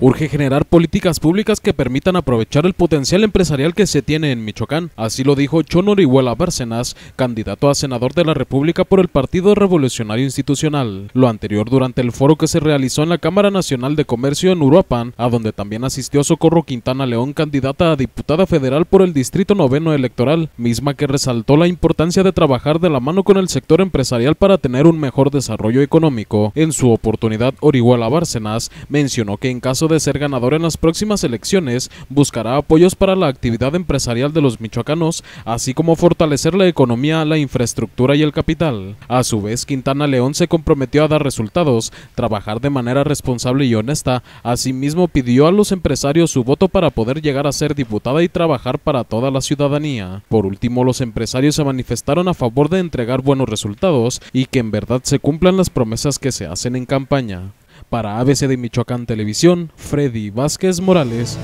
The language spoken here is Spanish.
Urge generar políticas públicas que permitan aprovechar el potencial empresarial que se tiene en Michoacán. Así lo dijo Chon Orihuela Bárcenas, candidato a senador de la República por el Partido Revolucionario Institucional. Lo anterior durante el foro que se realizó en la Cámara Nacional de Comercio en Uruapan, a donde también asistió Socorro Quintana León, candidata a diputada federal por el Distrito Noveno Electoral, misma que resaltó la importancia de trabajar de la mano con el sector empresarial para tener un mejor desarrollo económico. En su oportunidad, Orihuela Bárcenas mencionó que en caso de ser ganador en las próximas elecciones, buscará apoyos para la actividad empresarial de los michoacanos, así como fortalecer la economía, la infraestructura y el capital. A su vez, Quintana León se comprometió a dar resultados, trabajar de manera responsable y honesta. Asimismo, pidió a los empresarios su voto para poder llegar a ser diputada y trabajar para toda la ciudadanía. Por último, los empresarios se manifestaron a favor de entregar buenos resultados y que en verdad se cumplan las promesas que se hacen en campaña. Para ABC de Michoacán Televisión, Freddy Vázquez Morales.